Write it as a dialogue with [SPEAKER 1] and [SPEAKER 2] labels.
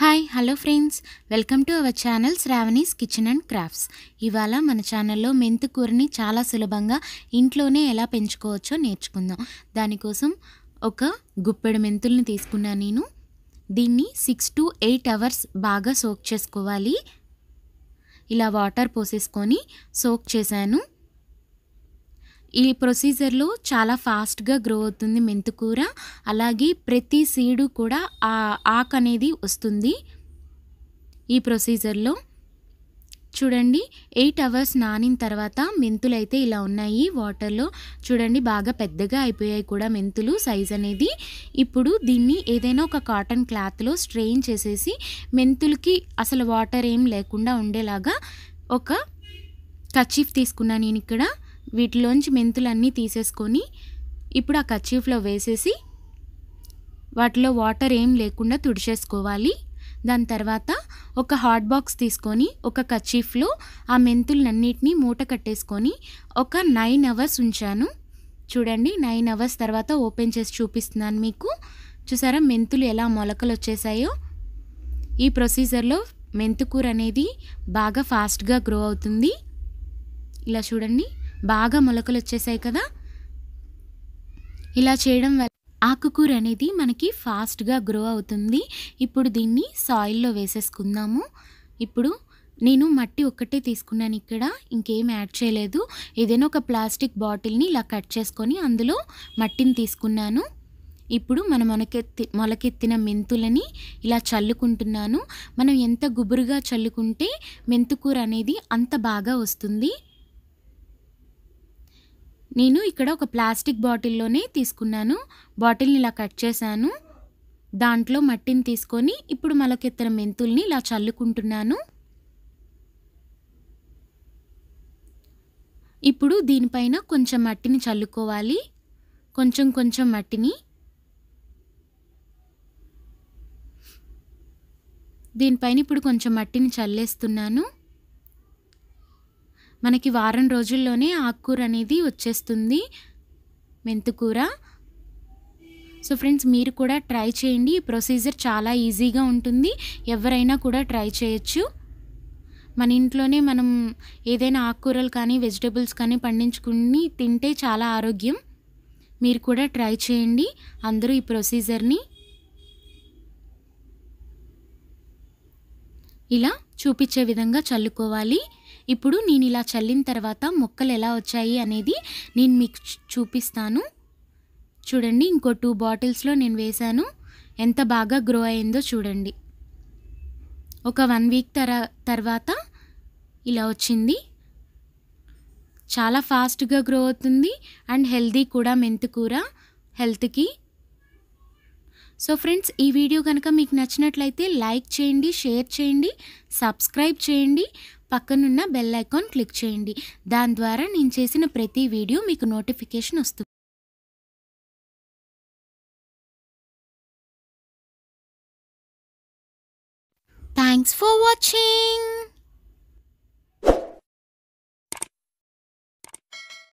[SPEAKER 1] Hi hello friends welcome to our channel Sravani's kitchen and crafts ఇవాళ మన ఛానల్లో మెంతు కూరని చాలా సులభంగా ఇంట్లోనే ఎలా పెంచుకోవచ్చో నేర్చుకుందాం దానికోసం ఒక గుప్పెడు మెంతుల్ని తీసుకున్నా నేను దీన్ని సిక్స్ టు ఎయిట్ అవర్స్ బాగా సోక్ చేసుకోవాలి ఇలా వాటర్ పోసేసుకొని సోక్ చేశాను ఈ ప్రొసీజర్లో చాలా ఫాస్ట్గా గ్రో అవుతుంది మెంతుకూర అలాగే ప్రతి సీడు కూడా ఆ ఆకు అనేది వస్తుంది ఈ ప్రొసీజర్లో చూడండి ఎయిట్ అవర్స్ నానిన తర్వాత మెంతులు అయితే ఇలా ఉన్నాయి వాటర్లో చూడండి బాగా పెద్దగా అయిపోయాయి కూడా మెంతులు సైజ్ అనేది ఇప్పుడు దీన్ని ఏదైనా ఒక కాటన్ క్లాత్లో స్ట్రెయిన్ చేసేసి మెంతులకి అసలు వాటర్ ఏం లేకుండా ఉండేలాగా ఒక కచీఫ్ తీసుకున్నాను నేను ఇక్కడ వీటిలోంచి మెంతులన్నీ తీసేసుకొని ఇప్పుడు ఆ కర్చీఫ్లో వేసేసి వాటిలో వాటర్ ఏం లేకుండా తుడిచేసుకోవాలి దాని తర్వాత ఒక హాట్ బాక్స్ తీసుకొని ఒక కర్చీఫ్లో ఆ మెంతులన్నిటినీ మూట కట్టేసుకొని ఒక నైన్ అవర్స్ ఉంచాను చూడండి నైన్ అవర్స్ తర్వాత ఓపెన్ చేసి చూపిస్తున్నాను మీకు చూసారా మెంతులు ఎలా మొలకలు వచ్చేసాయో ఈ ప్రొసీజర్లో మెంతుకూర అనేది బాగా ఫాస్ట్గా గ్రో అవుతుంది ఇలా చూడండి బాగా మొలకలు వచ్చేసాయి కదా ఇలా చేయడం వల్ల ఆకుకూర అనేది మనకి ఫాస్ట్గా గ్రో అవుతుంది ఇప్పుడు దీన్ని సాయిల్లో వేసేసుకుందాము ఇప్పుడు నేను మట్టి ఒక్కటే తీసుకున్నాను ఇక్కడ ఇంకేం యాడ్ చేయలేదు ఏదైనా ఒక ప్లాస్టిక్ బాటిల్ని ఇలా కట్ చేసుకొని అందులో మట్టిని తీసుకున్నాను ఇప్పుడు మనం మొలకెత్తి మొలకెత్తిన మెంతులని ఇలా చల్లుకుంటున్నాను మనం ఎంత గుబురుగా చల్లుకుంటే మెంతుకూర అనేది అంత బాగా వస్తుంది నేను ఇక్కడ ఒక ప్లాస్టిక్ బాటిల్లోనే తీసుకున్నాను బాటిల్ని ఇలా కట్ చేశాను దాంట్లో మట్టిని తీసుకొని ఇప్పుడు మొలకెత్తిన మెంతుల్ని ఇలా చల్లుకుంటున్నాను ఇప్పుడు దీనిపైన కొంచెం మట్టిని చల్లుకోవాలి కొంచెం కొంచెం మట్టిని దీనిపైన ఇప్పుడు కొంచెం మట్టిని చల్లేస్తున్నాను మనకి వారం రోజుల్లోనే ఆకుకూర అనేది వచ్చేస్తుంది మెంతుకూర సో ఫ్రెండ్స్ మీరు కూడా ట్రై చేయండి ఈ ప్రొసీజర్ చాలా ఈజీగా ఉంటుంది ఎవరైనా కూడా ట్రై చేయొచ్చు మన ఇంట్లోనే మనం ఏదైనా ఆకుకూరలు కానీ వెజిటేబుల్స్ కానీ పండించుకుని తింటే చాలా ఆరోగ్యం మీరు కూడా ట్రై చేయండి అందరూ ఈ ప్రొసీజర్ని ఇలా చూపించే విధంగా చల్లుకోవాలి ఇప్పుడు నేను ఇలా చల్లిన తర్వాత మొక్కలు ఎలా వచ్చాయి అనేది నేను మీకు చూపిస్తాను చూడండి ఇంకో టూ బాటిల్స్లో నేను వేశాను ఎంత బాగా గ్రో అయిందో చూడండి ఒక వన్ వీక్ తర తర్వాత ఇలా వచ్చింది చాలా ఫాస్ట్గా గ్రో అవుతుంది అండ్ హెల్దీ కూడా మెంతు కూర హెల్త్కి సో ఫ్రెండ్స్ ఈ వీడియో కనుక మీకు నచ్చినట్లయితే లైక్ చేయండి షేర్ చేయండి సబ్స్క్రైబ్ చేయండి పక్కనున్న బెల్ ఐకాన్ క్లిక్ చేయండి దాని ద్వారా నేను చేసిన ప్రతి వీడియో మీకు నోటిఫికేషన్ వస్తుంది Thanks for watching.